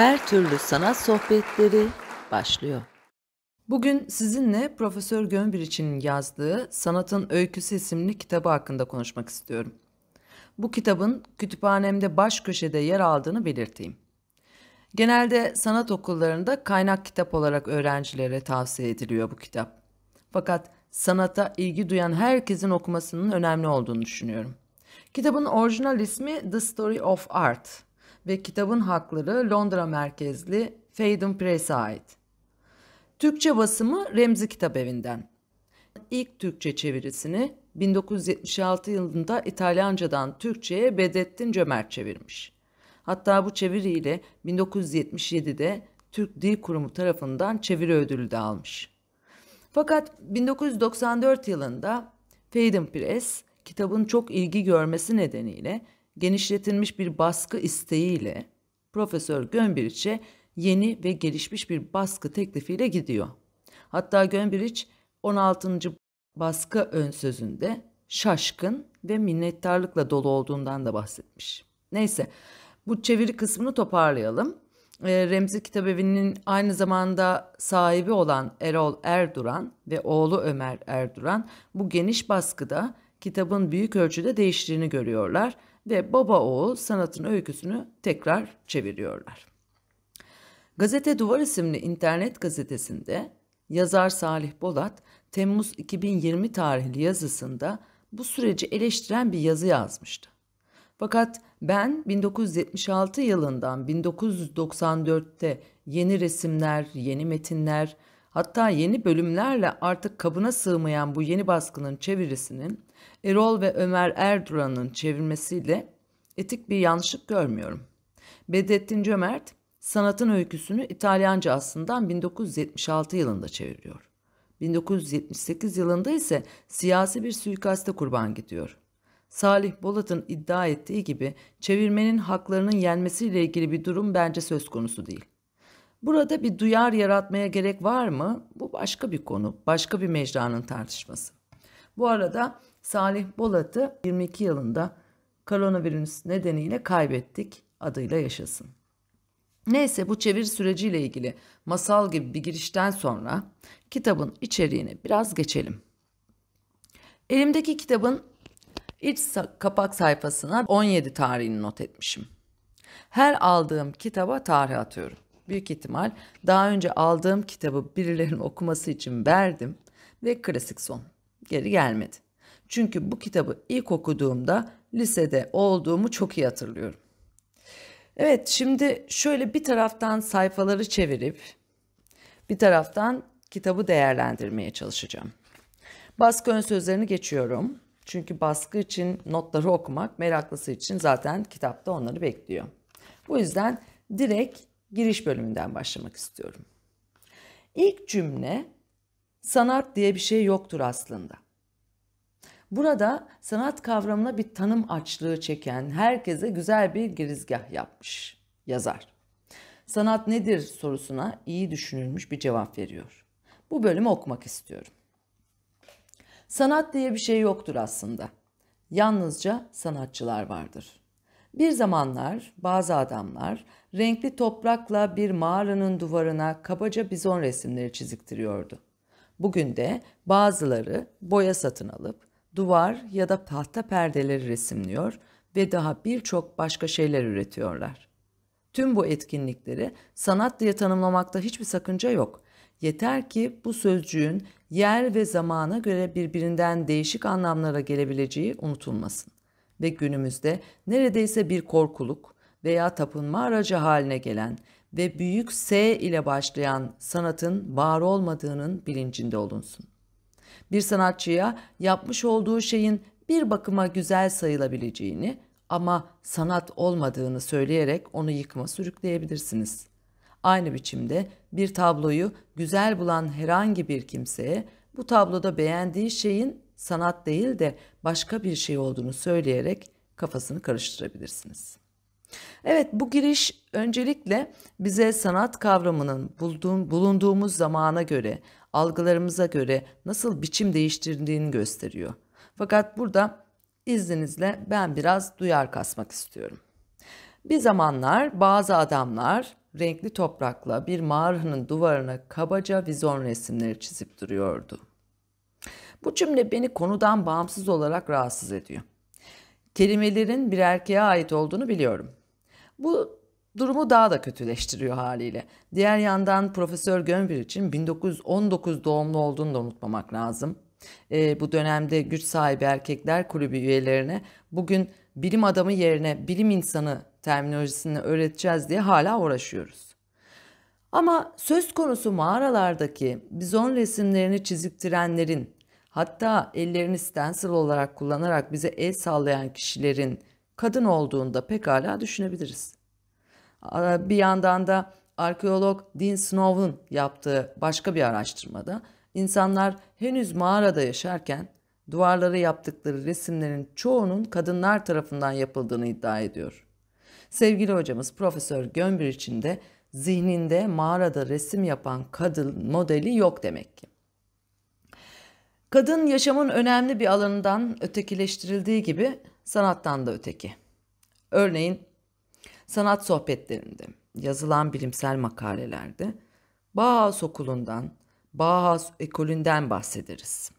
Her türlü sanat sohbetleri başlıyor. Bugün sizinle Profesör Gömbiriç'in yazdığı Sanatın Öyküsü isimli kitabı hakkında konuşmak istiyorum. Bu kitabın kütüphanemde baş köşede yer aldığını belirteyim. Genelde sanat okullarında kaynak kitap olarak öğrencilere tavsiye ediliyor bu kitap. Fakat sanata ilgi duyan herkesin okumasının önemli olduğunu düşünüyorum. Kitabın orijinal ismi The Story of Art ve kitabın hakları Londra merkezli Faden Press'e ait. Türkçe basımı Remzi Kitap Evi'nden. İlk Türkçe çevirisini 1976 yılında İtalyancadan Türkçe'ye Bedrettin Cömert çevirmiş. Hatta bu çeviriyle 1977'de Türk Dil Kurumu tarafından çeviri ödülü de almış. Fakat 1994 yılında Faden Press kitabın çok ilgi görmesi nedeniyle genişletilmiş bir baskı isteğiyle Profesör Gömbiriç'e yeni ve gelişmiş bir baskı teklifiyle gidiyor. Hatta Gömbiriç 16. baskı ön sözünde şaşkın ve minnettarlıkla dolu olduğundan da bahsetmiş. Neyse bu çeviri kısmını toparlayalım. Ee, Remzi Kitabevi'nin aynı zamanda sahibi olan Erol Erduran ve oğlu Ömer Erduran bu geniş baskıda kitabın büyük ölçüde değiştiğini görüyorlar ve baba oğul sanatın öyküsünü tekrar çeviriyorlar. Gazete Duvar isimli internet gazetesinde yazar Salih Bolat Temmuz 2020 tarihli yazısında bu süreci eleştiren bir yazı yazmıştı. Fakat ben 1976 yılından 1994'te yeni resimler, yeni metinler, Hatta yeni bölümlerle artık kabına sığmayan bu yeni baskının çevirisinin Erol ve Ömer Erduran'ın çevirmesiyle etik bir yanlışlık görmüyorum. Bedrettin Cömert, sanatın öyküsünü İtalyanca aslında 1976 yılında çeviriyor. 1978 yılında ise siyasi bir suikaste kurban gidiyor. Salih Bolat'ın iddia ettiği gibi çevirmenin haklarının yenmesiyle ilgili bir durum bence söz konusu değil. Burada bir duyar yaratmaya gerek var mı? Bu başka bir konu, başka bir mecranın tartışması. Bu arada Salih Bolat'ı 22 yılında koronavirüs nedeniyle kaybettik adıyla yaşasın. Neyse bu çevir süreciyle ilgili masal gibi bir girişten sonra kitabın içeriğine biraz geçelim. Elimdeki kitabın iç kapak sayfasına 17 tarihini not etmişim. Her aldığım kitaba tarih atıyorum büyük ihtimal daha önce aldığım kitabı birilerinin okuması için verdim ve klasik son. Geri gelmedi. Çünkü bu kitabı ilk okuduğumda lisede olduğumu çok iyi hatırlıyorum. Evet şimdi şöyle bir taraftan sayfaları çevirip bir taraftan kitabı değerlendirmeye çalışacağım. Baskı ön sözlerini geçiyorum. Çünkü baskı için notları okumak meraklısı için zaten kitapta onları bekliyor. Bu yüzden direkt giriş bölümünden başlamak istiyorum. İlk cümle sanat diye bir şey yoktur aslında. Burada sanat kavramına bir tanım açlığı çeken herkese güzel bir girizgah yapmış yazar. Sanat nedir sorusuna iyi düşünülmüş bir cevap veriyor. Bu bölümü okumak istiyorum. Sanat diye bir şey yoktur aslında. Yalnızca sanatçılar vardır. Bir zamanlar bazı adamlar renkli toprakla bir mağaranın duvarına kabaca bizon resimleri çiziktiriyordu. Bugün de bazıları boya satın alıp duvar ya da tahta perdeleri resimliyor ve daha birçok başka şeyler üretiyorlar. Tüm bu etkinlikleri sanat diye tanımlamakta hiçbir sakınca yok. Yeter ki bu sözcüğün yer ve zamana göre birbirinden değişik anlamlara gelebileceği unutulmasın. Ve günümüzde neredeyse bir korkuluk, veya tapınma aracı haline gelen ve büyük S ile başlayan sanatın var olmadığının bilincinde olunsun. Bir sanatçıya yapmış olduğu şeyin bir bakıma güzel sayılabileceğini ama sanat olmadığını söyleyerek onu yıkma sürükleyebilirsiniz. Aynı biçimde bir tabloyu güzel bulan herhangi bir kimseye bu tabloda beğendiği şeyin sanat değil de başka bir şey olduğunu söyleyerek kafasını karıştırabilirsiniz. Evet bu giriş öncelikle bize sanat kavramının bulduğum, bulunduğumuz zamana göre, algılarımıza göre nasıl biçim değiştirdiğini gösteriyor. Fakat burada izninizle ben biraz duyar kasmak istiyorum. Bir zamanlar bazı adamlar renkli toprakla bir mağaranın duvarına kabaca vizon resimleri çizip duruyordu. Bu cümle beni konudan bağımsız olarak rahatsız ediyor. Kelimelerin bir erkeğe ait olduğunu biliyorum. Bu durumu daha da kötüleştiriyor haliyle. Diğer yandan Profesör Gönbir için 1919 doğumlu olduğunu da unutmamak lazım. E, bu dönemde güç sahibi erkekler kulübü üyelerine bugün bilim adamı yerine bilim insanı terminolojisini öğreteceğiz diye hala uğraşıyoruz. Ama söz konusu mağaralardaki bizon resimlerini çiziktirenlerin hatta ellerini stencil olarak kullanarak bize el sallayan kişilerin kadın olduğunda pekala düşünebiliriz. Bir yandan da arkeolog Dean Snow'un yaptığı başka bir araştırmada insanlar henüz mağarada yaşarken duvarlara yaptıkları resimlerin çoğunun kadınlar tarafından yapıldığını iddia ediyor. Sevgili hocamız Profesör Gömbür için de zihninde mağarada resim yapan kadın modeli yok demek ki. Kadın yaşamın önemli bir alanından ötekileştirildiği gibi sanattan da öteki. Örneğin sanat sohbetlerinde, yazılan bilimsel makalelerde Bauhaus okulundan, Bauhaus ekolünden bahsederiz.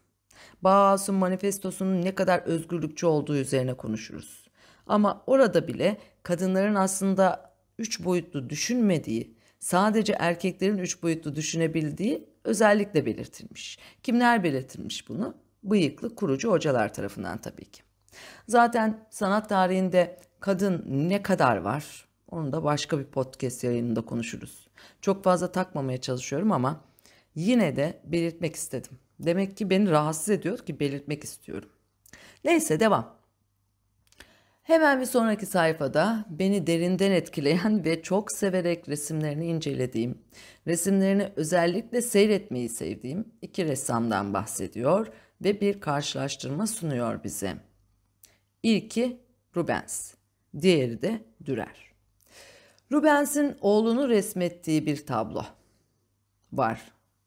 Bauhaus'un manifestosunun ne kadar özgürlükçü olduğu üzerine konuşuruz. Ama orada bile kadınların aslında üç boyutlu düşünmediği, sadece erkeklerin üç boyutlu düşünebildiği özellikle belirtilmiş. Kimler belirtilmiş bunu? Bıyıklı kurucu hocalar tarafından tabii ki. Zaten sanat tarihinde kadın ne kadar var? Onu da başka bir podcast yayınında konuşuruz. Çok fazla takmamaya çalışıyorum ama yine de belirtmek istedim. Demek ki beni rahatsız ediyor ki belirtmek istiyorum. Neyse devam. Hemen bir sonraki sayfada beni derinden etkileyen ve çok severek resimlerini incelediğim, resimlerini özellikle seyretmeyi sevdiğim iki ressamdan bahsediyor ve bir karşılaştırma sunuyor bize. İlki Rubens, diğeri de Dürer. Rubens'in oğlunu resmettiği bir tablo var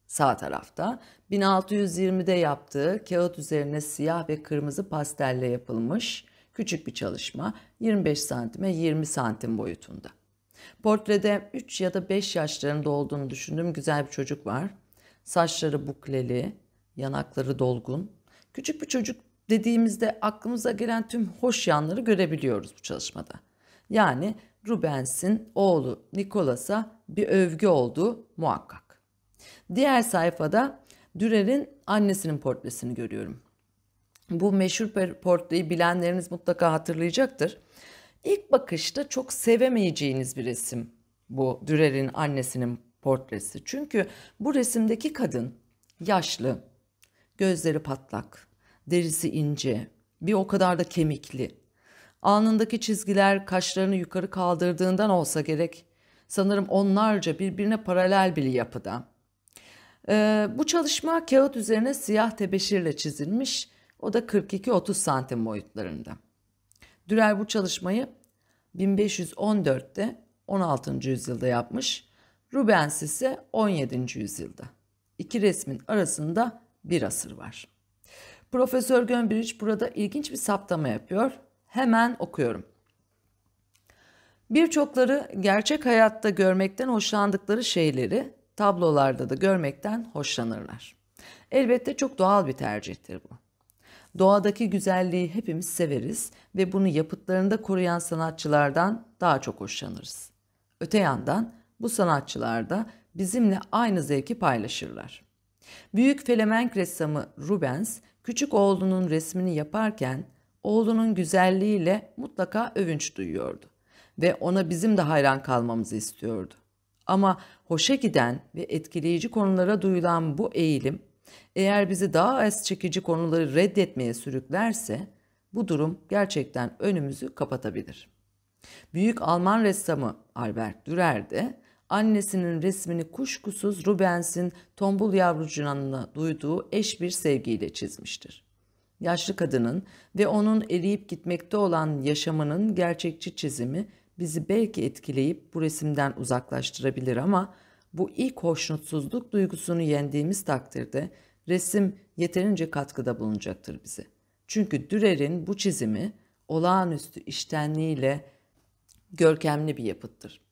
sağ tarafta. 1620'de yaptığı kağıt üzerine siyah ve kırmızı pastelle yapılmış küçük bir çalışma 25 santime 20 santim boyutunda. Portrede 3 ya da 5 yaşlarında olduğunu düşündüğüm güzel bir çocuk var. Saçları bukleli, yanakları dolgun. Küçük bir çocuk dediğimizde aklımıza gelen tüm hoş yanları görebiliyoruz bu çalışmada. Yani Rubens'in oğlu Nikolas'a bir övgü olduğu muhakkak. Diğer sayfada Dürer'in annesinin portresini görüyorum. Bu meşhur portreyi bilenleriniz mutlaka hatırlayacaktır. İlk bakışta çok sevemeyeceğiniz bir resim bu Dürer'in annesinin portresi. Çünkü bu resimdeki kadın yaşlı, gözleri patlak, derisi ince, bir o kadar da kemikli. Alnındaki çizgiler kaşlarını yukarı kaldırdığından olsa gerek sanırım onlarca birbirine paralel bir yapıda. Ee, bu çalışma kağıt üzerine siyah tebeşirle çizilmiş o da 42-30 santim boyutlarında. Dürer bu çalışmayı 1514'te 16. yüzyılda yapmış, Rubens ise 17. yüzyılda. İki resmin arasında bir asır var. Profesör Gömbiriç burada ilginç bir saptama yapıyor. Hemen okuyorum. Birçokları gerçek hayatta görmekten hoşlandıkları şeyleri tablolarda da görmekten hoşlanırlar. Elbette çok doğal bir tercihtir bu. Doğadaki güzelliği hepimiz severiz ve bunu yapıtlarında koruyan sanatçılardan daha çok hoşlanırız. Öte yandan bu sanatçılar da bizimle aynı zevki paylaşırlar. Büyük felemenk ressamı Rubens Küçük oğlunun resmini yaparken oğlunun güzelliğiyle mutlaka övünç duyuyordu ve ona bizim de hayran kalmamızı istiyordu. Ama hoşa giden ve etkileyici konulara duyulan bu eğilim eğer bizi daha az çekici konuları reddetmeye sürüklerse bu durum gerçekten önümüzü kapatabilir. Büyük Alman ressamı Albert Dürer de annesinin resmini kuşkusuz Rubens'in tombul Yavrucuğuna duyduğu eş bir sevgiyle çizmiştir. Yaşlı kadının ve onun eriyip gitmekte olan yaşamının gerçekçi çizimi bizi belki etkileyip bu resimden uzaklaştırabilir ama bu ilk hoşnutsuzluk duygusunu yendiğimiz takdirde resim yeterince katkıda bulunacaktır bize. Çünkü Dürer'in bu çizimi olağanüstü iştenliğiyle görkemli bir yapıttır.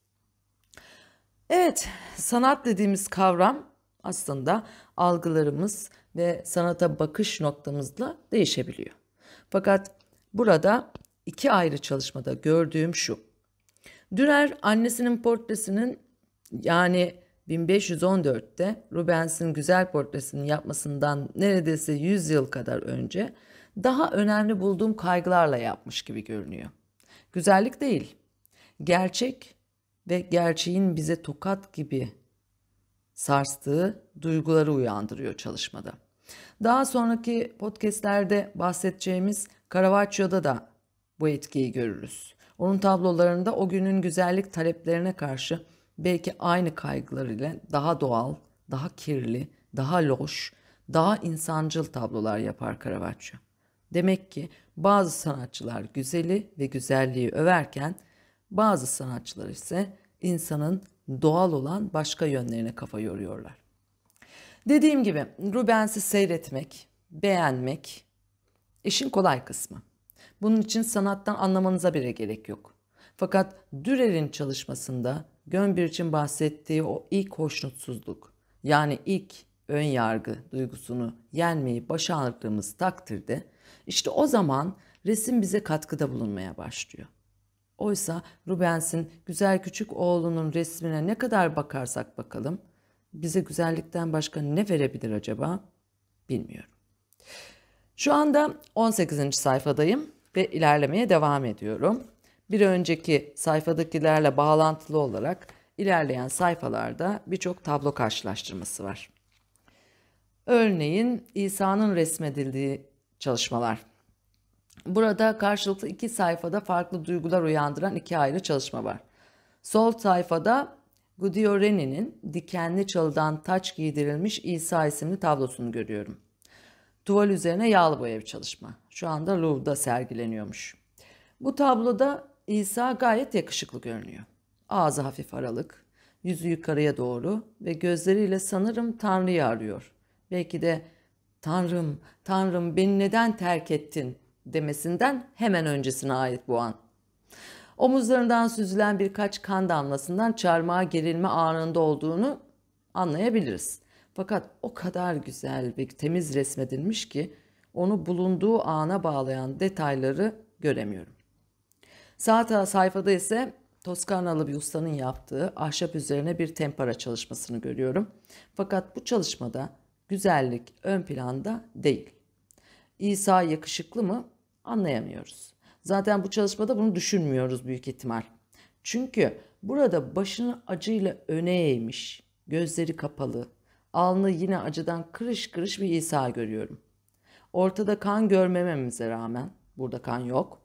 Evet, sanat dediğimiz kavram aslında algılarımız ve sanata bakış noktamızla değişebiliyor. Fakat burada iki ayrı çalışmada gördüğüm şu. Dürer annesinin portresinin yani 1514'te Rubens'in güzel portresini yapmasından neredeyse 100 yıl kadar önce daha önemli bulduğum kaygılarla yapmış gibi görünüyor. Güzellik değil, gerçek ve gerçeğin bize tokat gibi sarstığı duyguları uyandırıyor çalışmada. Daha sonraki podcastlerde bahsedeceğimiz Caravaggio'da da bu etkiyi görürüz. Onun tablolarında o günün güzellik taleplerine karşı belki aynı kaygılarıyla daha doğal, daha kirli, daha loş, daha insancıl tablolar yapar Caravaggio. Demek ki bazı sanatçılar güzeli ve güzelliği överken bazı sanatçılar ise insanın doğal olan başka yönlerine kafa yoruyorlar. Dediğim gibi Rubens'i seyretmek, beğenmek işin kolay kısmı. Bunun için sanattan anlamanıza bile gerek yok. Fakat Dürer'in çalışmasında Gönbir için bahsettiği o ilk hoşnutsuzluk yani ilk ön yargı duygusunu yenmeyi başardığımız takdirde işte o zaman resim bize katkıda bulunmaya başlıyor. Oysa Rubens'in güzel küçük oğlunun resmine ne kadar bakarsak bakalım bize güzellikten başka ne verebilir acaba? Bilmiyorum. Şu anda 18. sayfadayım ve ilerlemeye devam ediyorum. Bir önceki sayfadakilerle bağlantılı olarak ilerleyen sayfalarda birçok tablo karşılaştırması var. Örneğin İsa'nın resmedildiği çalışmalar Burada karşılıklı iki sayfada farklı duygular uyandıran iki ayrı çalışma var. Sol sayfada Gudio Reni'nin dikenli çalıdan taç giydirilmiş İsa isimli tablosunu görüyorum. Tuval üzerine yağlı boya bir çalışma. Şu anda Louvre'da sergileniyormuş. Bu tabloda İsa gayet yakışıklı görünüyor. Ağzı hafif aralık, yüzü yukarıya doğru ve gözleriyle sanırım Tanrı'yı arıyor. Belki de Tanrım, Tanrım beni neden terk ettin demesinden hemen öncesine ait bu an. Omuzlarından süzülen birkaç kan damlasından çarmıha gerilme anında olduğunu anlayabiliriz. Fakat o kadar güzel ve temiz resmedilmiş ki onu bulunduğu ana bağlayan detayları göremiyorum. Sağ sayfada ise Toskanalı bir ustanın yaptığı ahşap üzerine bir tempera çalışmasını görüyorum. Fakat bu çalışmada güzellik ön planda değil. İsa yakışıklı mı anlayamıyoruz. Zaten bu çalışmada bunu düşünmüyoruz büyük ihtimal. Çünkü burada başını acıyla öne eğmiş, gözleri kapalı, alnı yine acıdan kırış kırış bir İsa görüyorum. Ortada kan görmememize rağmen, burada kan yok,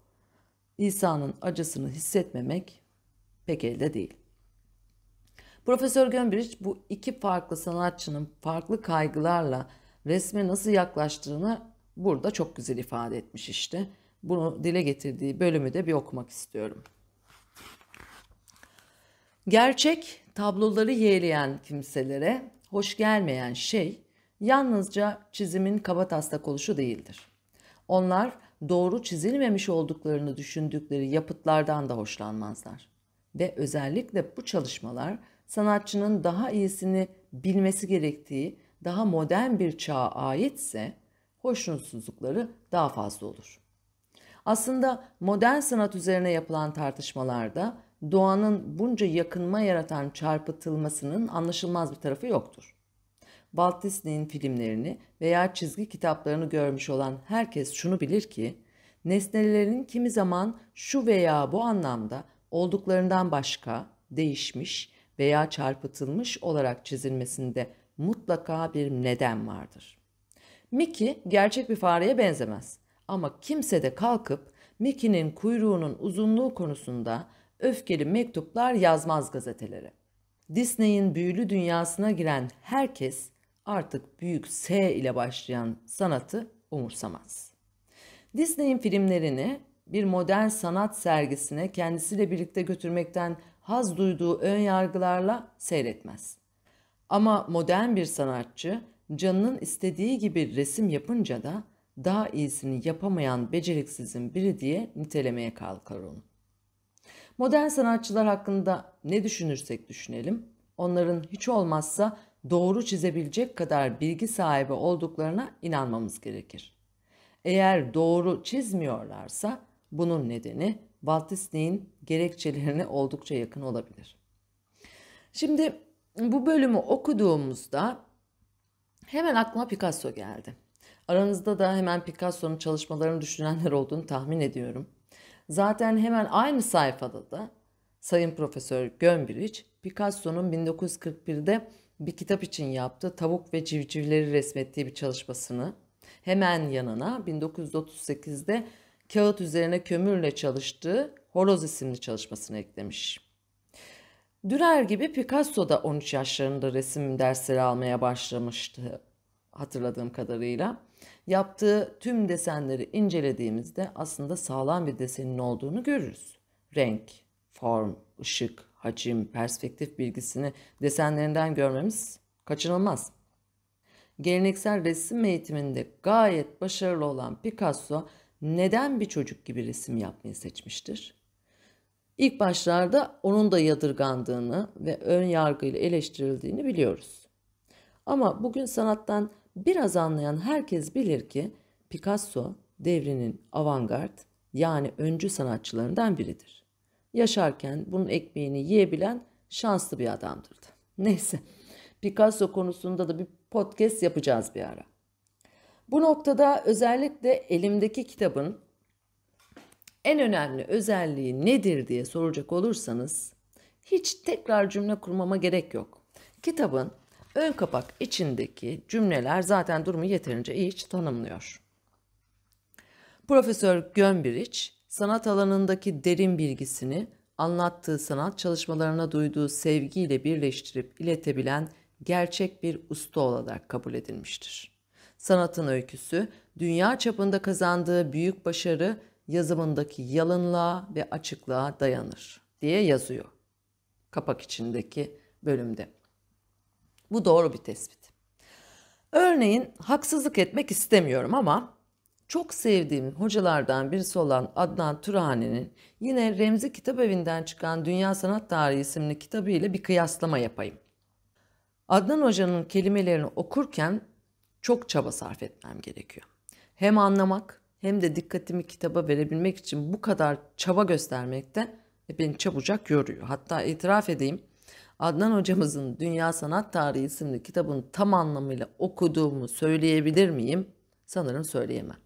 İsa'nın acısını hissetmemek pek elde değil. Profesör Gömberiç bu iki farklı sanatçının farklı kaygılarla resme nasıl yaklaştığını burada çok güzel ifade etmiş işte. Bunu dile getirdiği bölümü de bir okumak istiyorum. Gerçek tabloları yeğleyen kimselere hoş gelmeyen şey yalnızca çizimin kaba taslak oluşu değildir. Onlar doğru çizilmemiş olduklarını düşündükleri yapıtlardan da hoşlanmazlar. Ve özellikle bu çalışmalar sanatçının daha iyisini bilmesi gerektiği daha modern bir çağa aitse hoşnutsuzlukları daha fazla olur. Aslında modern sanat üzerine yapılan tartışmalarda doğanın bunca yakınma yaratan çarpıtılmasının anlaşılmaz bir tarafı yoktur. Walt Disney'in filmlerini veya çizgi kitaplarını görmüş olan herkes şunu bilir ki, nesnelerin kimi zaman şu veya bu anlamda olduklarından başka, değişmiş veya çarpıtılmış olarak çizilmesinde mutlaka bir neden vardır. Mickey gerçek bir fareye benzemez ama kimse de kalkıp Mickey'nin kuyruğunun uzunluğu konusunda öfkeli mektuplar yazmaz gazetelere. Disney'in büyülü dünyasına giren herkes artık büyük S ile başlayan sanatı umursamaz. Disney'in filmlerini bir modern sanat sergisine kendisiyle birlikte götürmekten haz duyduğu ön yargılarla seyretmez. Ama modern bir sanatçı Canının istediği gibi resim yapınca da daha iyisini yapamayan beceriksizin biri diye nitelemeye kalkar onu. Modern sanatçılar hakkında ne düşünürsek düşünelim, onların hiç olmazsa doğru çizebilecek kadar bilgi sahibi olduklarına inanmamız gerekir. Eğer doğru çizmiyorlarsa bunun nedeni Walt Disney'in gerekçelerine oldukça yakın olabilir. Şimdi bu bölümü okuduğumuzda Hemen aklıma Picasso geldi. Aranızda da hemen Picasso'nun çalışmalarını düşünenler olduğunu tahmin ediyorum. Zaten hemen aynı sayfada da Sayın Profesör Gömbiriç, Picasso'nun 1941'de bir kitap için yaptığı tavuk ve civcivleri resmettiği bir çalışmasını hemen yanına 1938'de kağıt üzerine kömürle çalıştığı Horoz isimli çalışmasını eklemiş. Dürer gibi Picasso da 13 yaşlarında resim dersleri almaya başlamıştı hatırladığım kadarıyla. Yaptığı tüm desenleri incelediğimizde aslında sağlam bir desenin olduğunu görürüz. Renk, form, ışık, hacim, perspektif bilgisini desenlerinden görmemiz kaçınılmaz. Geleneksel resim eğitiminde gayet başarılı olan Picasso neden bir çocuk gibi resim yapmayı seçmiştir? İlk başlarda onun da yadırgandığını ve ön yargıyla eleştirildiğini biliyoruz. Ama bugün sanattan biraz anlayan herkes bilir ki Picasso devrinin avantgard yani öncü sanatçılarından biridir. Yaşarken bunun ekmeğini yiyebilen şanslı bir adamdırdı. Neyse Picasso konusunda da bir podcast yapacağız bir ara. Bu noktada özellikle elimdeki kitabın en önemli özelliği nedir diye soracak olursanız hiç tekrar cümle kurmama gerek yok. Kitabın ön kapak içindeki cümleler zaten durumu yeterince iyi tanımlıyor. Profesör Gönbiriç sanat alanındaki derin bilgisini anlattığı sanat çalışmalarına duyduğu sevgiyle birleştirip iletebilen gerçek bir usta olarak kabul edilmiştir. Sanatın öyküsü, dünya çapında kazandığı büyük başarı yazımındaki yalınlığa ve açıklığa dayanır diye yazıyor kapak içindeki bölümde. Bu doğru bir tespit. Örneğin haksızlık etmek istemiyorum ama çok sevdiğim hocalardan birisi olan Adnan Turhani'nin yine Remzi Kitap Evi'nden çıkan Dünya Sanat Tarihi isimli kitabı ile bir kıyaslama yapayım. Adnan Hoca'nın kelimelerini okurken çok çaba sarf etmem gerekiyor. Hem anlamak hem de dikkatimi kitaba verebilmek için bu kadar çaba göstermekte beni çabucak yoruyor. Hatta itiraf edeyim Adnan hocamızın Dünya Sanat Tarihi isimli kitabını tam anlamıyla okuduğumu söyleyebilir miyim? Sanırım söyleyemem.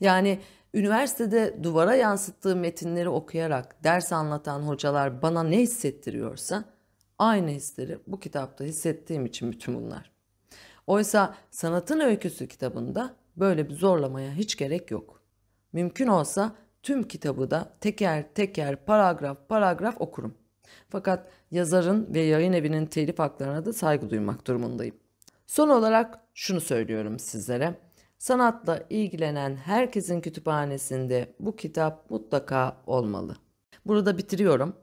Yani üniversitede duvara yansıttığı metinleri okuyarak ders anlatan hocalar bana ne hissettiriyorsa aynı hisleri bu kitapta hissettiğim için bütün bunlar. Oysa Sanatın Öyküsü kitabında Böyle bir zorlamaya hiç gerek yok. Mümkün olsa tüm kitabı da teker teker paragraf paragraf okurum. Fakat yazarın ve yayın evinin telif haklarına da saygı duymak durumundayım. Son olarak şunu söylüyorum sizlere. Sanatla ilgilenen herkesin kütüphanesinde bu kitap mutlaka olmalı. Burada bitiriyorum.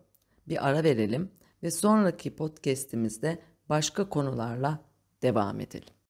Bir ara verelim ve sonraki podcast'imizde başka konularla devam edelim.